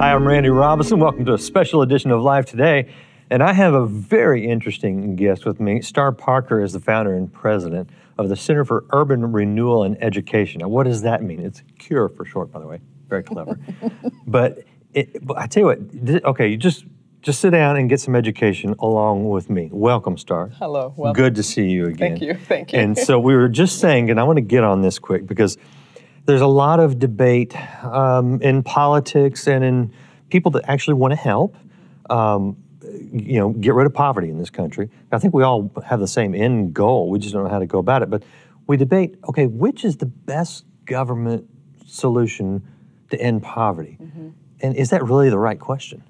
Hi, I'm Randy Robinson. Welcome to a special edition of Live Today. And I have a very interesting guest with me. Star Parker is the founder and president of the Center for Urban Renewal and Education. Now, what does that mean? It's CURE for short, by the way. Very clever. but, it, but I tell you what, okay, you just just sit down and get some education along with me. Welcome, Star. Hello. Welcome. Good to see you again. Thank you. Thank you. And so we were just saying, and I want to get on this quick because – there's a lot of debate um, in politics and in people that actually want to help. Um, you know, get rid of poverty in this country. I think we all have the same end goal. We just don't know how to go about it. But we debate, okay, which is the best government solution to end poverty? Mm-hmm. And is that really the right question?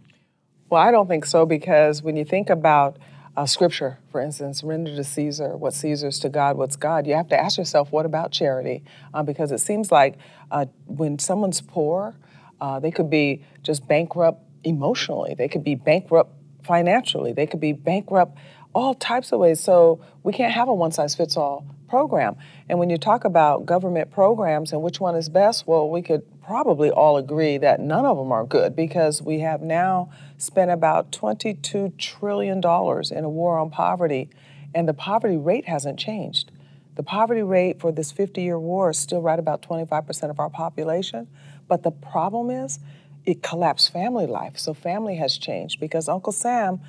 Well, I don't think so because when you think about uh, scripture, for instance, render to Caesar what Caesar's to God, what's God. You have to ask yourself, what about charity? Uh, because it seems like uh, when someone's poor, uh, they could be just bankrupt emotionally. They could be bankrupt financially. They could be bankrupt all types of ways. So we can't have a one size fits all program. And when you talk about government programs and which one is best, well, we could probably all agree that none of them are good because we have now spent about $22 trillion in a war on poverty, and the poverty rate hasn't changed. The poverty rate for this 50 year war is still right about 25% of our population, but the problem is it collapsed family life. So family has changed because Uncle Sam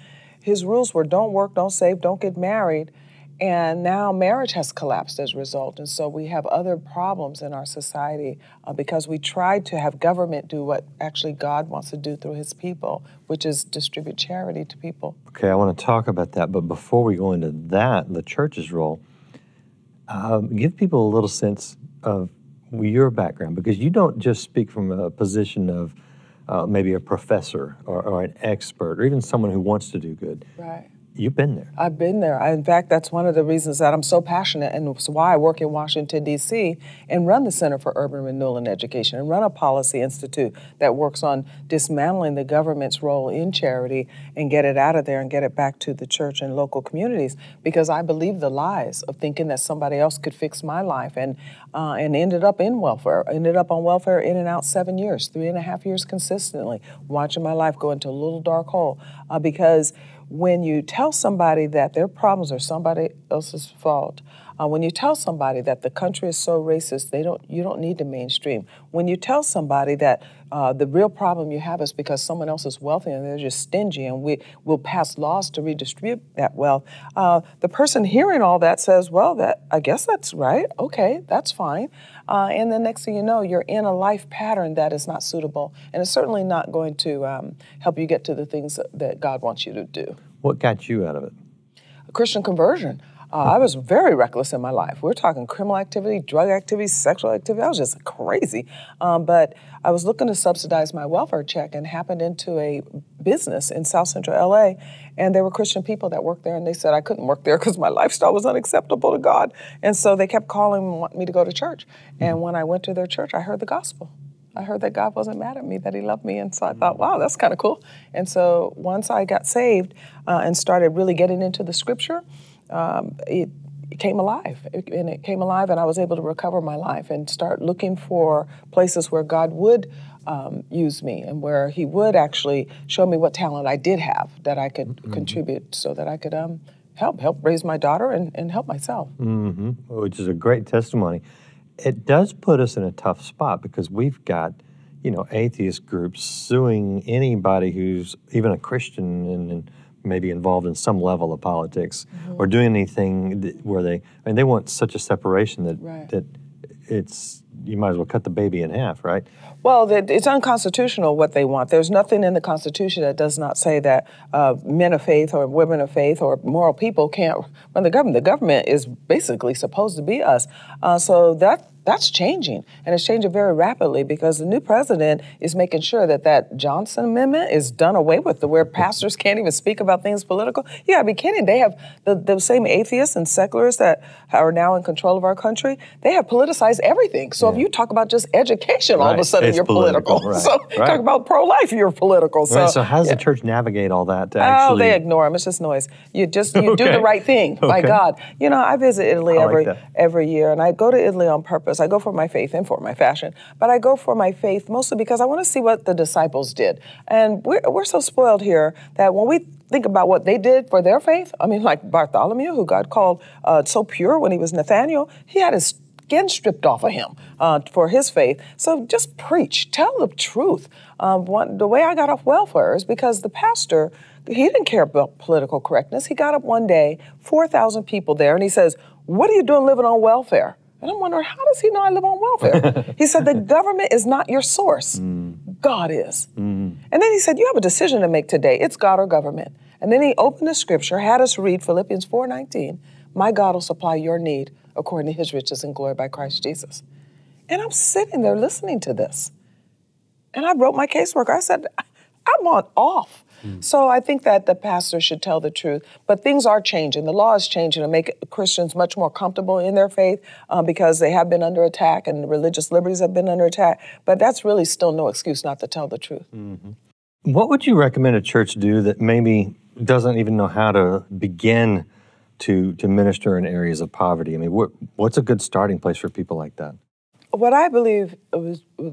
his rules were don't work, don't save, don't get married. And now marriage has collapsed as a result. And so we have other problems in our society uh, because we tried to have government do what actually God wants to do through his people, which is distribute charity to people. Okay, I want to talk about that. But before we go into that, the church's role, um, give people a little sense of your background because you don't just speak from a position of uh, maybe a professor or, or, an expert or even someone who wants to do good. Right. You've been there. I've been there. I, in fact, that's one of the reasons that I'm so passionate and it's why I work in Washington, D.C. and run the Center for Urban Renewal and Education and run a policy institute that works on dismantling the government's role in charity and get it out of there and get it back to the church and local communities because I believe the lies of thinking that somebody else could fix my life and, uh, and ended up in welfare, ended up on welfare in and out seven years, three and a half years consistently, watching my life go into a little dark hole uh, because when you tell somebody that their problems are somebody else's fault uh, when you tell somebody that the country is so racist, they don't you don't need the mainstream. When you tell somebody that uh, the real problem you have is because someone else is wealthy and they're just stingy, and we will pass laws to redistribute that wealth. Uh, the person hearing all that says, "Well, that I guess that's right. Okay, that's fine." Uh, and the next thing you know, you're in a life pattern that is not suitable, and it's certainly not going to um, help you get to the things that God wants you to do. What got you out of it? A Christian conversion. Uh, I was very reckless in my life. We are talking criminal activity, drug activity, sexual activity. I was just crazy. Um, but I was looking to subsidize my welfare check and happened into a business in South Central LA. And there were Christian people that worked there, and they said I couldn't work there because my lifestyle was unacceptable to God. And so they kept calling me to go to church. And when I went to their church, I heard the gospel. I heard that God wasn't mad at me, that He loved me. And so I thought, wow, that's kind of cool. And so once I got saved uh, and started really getting into the scripture, um, it, it came alive and it came alive and i was able to recover my life and start looking for places where god would um, use me and where he would actually show me what talent i did have that i could mm-hmm. contribute so that i could um, help help raise my daughter and, and help myself mm-hmm. Oh, which is a great testimony it does put us in a tough spot because we've got you know atheist groups suing anybody who's even a christian and, and maybe involved in some level of politics mm-hmm. or doing anything where they I mean they want such a separation that right. that it's you might as well cut the baby in half, right? Well, it's unconstitutional what they want. There's nothing in the Constitution that does not say that uh, men of faith or women of faith or moral people can't run the government. The government is basically supposed to be us. Uh, so that that's changing, and it's changing very rapidly because the new president is making sure that that Johnson Amendment is done away with, the where pastors can't even speak about things political. You gotta be kidding. They have the, the same atheists and secularists that are now in control of our country. They have politicized everything. So if you talk about just education, right. all of a sudden it's you're political. political. Right. So right. talk about pro-life, you're political. So, so how does the church navigate all that? Actually... Oh, they ignore them. It's just noise. You just you okay. do the right thing. Okay. My God, you know I visit Italy I every like every year, and I go to Italy on purpose. I go for my faith and for my fashion, but I go for my faith mostly because I want to see what the disciples did. And we're we're so spoiled here that when we think about what they did for their faith. I mean, like Bartholomew, who God called uh, so pure when he was Nathaniel, he had his skin stripped off of him uh, for his faith. So just preach, tell the truth. Um, one, the way I got off welfare is because the pastor, he didn't care about political correctness. He got up one day, 4,000 people there, and he says, What are you doing living on welfare? And I'm wondering, how does he know I live on welfare? he said, The government is not your source, mm. God is. Mm. And then he said, You have a decision to make today. It's God or government. And then he opened the scripture, had us read Philippians 4:19, "My God will supply your need according to his riches and glory by Christ Jesus. And I'm sitting there listening to this. And I wrote my caseworker. I said, I'm on off. Mm. So I think that the pastor should tell the truth. But things are changing. The law is changing to make Christians much more comfortable in their faith um, because they have been under attack and religious liberties have been under attack. But that's really still no excuse not to tell the truth. Mm-hmm. What would you recommend a church do that maybe doesn't even know how to begin to, to minister in areas of poverty? I mean, what, what's a good starting place for people like that? What I believe was, uh,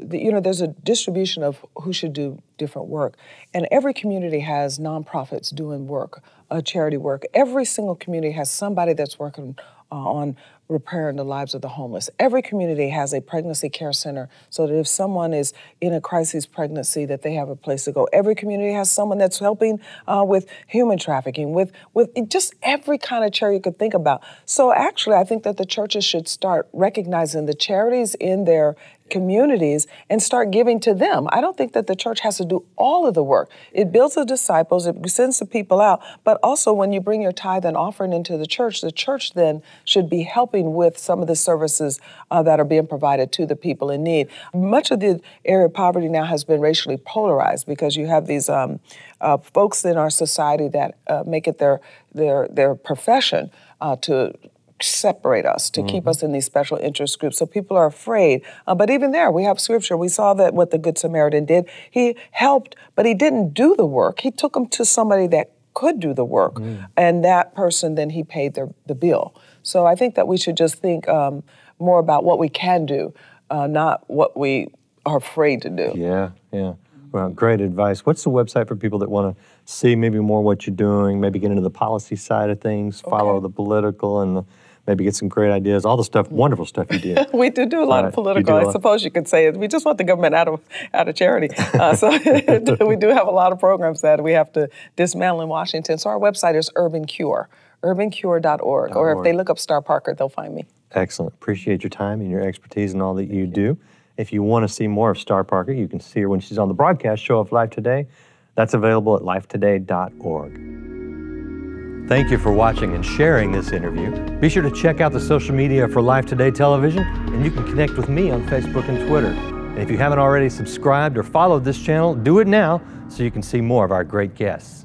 the, you know, there's a distribution of who should do different work. And every community has nonprofits doing work, uh, charity work. Every single community has somebody that's working uh, on repairing the lives of the homeless. Every community has a pregnancy care center so that if someone is in a crisis pregnancy that they have a place to go. Every community has someone that's helping uh, with human trafficking, with, with just every kind of charity you could think about. So actually, I think that the churches should start recognizing the charities in their communities and start giving to them. I don't think that the church has to do all of the work. It builds the disciples, it sends the people out, but also when you bring your tithe and offering into the church, the church then should be helping with some of the services uh, that are being provided to the people in need. Much of the area of poverty now has been racially polarized because you have these um, uh, folks in our society that uh, make it their their their profession uh, to separate us, to mm-hmm. keep us in these special interest groups. So people are afraid. Uh, but even there, we have scripture. We saw that what the Good Samaritan did. He helped, but he didn't do the work. He took them to somebody that could do the work, mm. and that person then he paid their, the bill. So I think that we should just think um, more about what we can do, uh, not what we are afraid to do. Yeah, yeah. Well, great advice. What's the website for people that want to see maybe more what you're doing, maybe get into the policy side of things, follow the political and the maybe get some great ideas, all the stuff, wonderful stuff you did. we do do a lot uh, of political, I suppose you could say it. We just want the government out of out of charity. Uh, so we do have a lot of programs that we have to dismantle in Washington. So our website is Urban Cure, urbancure.org, or if they look up Star Parker, they'll find me. Excellent. Appreciate your time and your expertise and all that you do. If you want to see more of Star Parker, you can see her when she's on the broadcast show of Life Today. That's available at lifetoday.org. Thank you for watching and sharing this interview. Be sure to check out the social media for Life Today Television, and you can connect with me on Facebook and Twitter. And if you haven't already subscribed or followed this channel, do it now so you can see more of our great guests.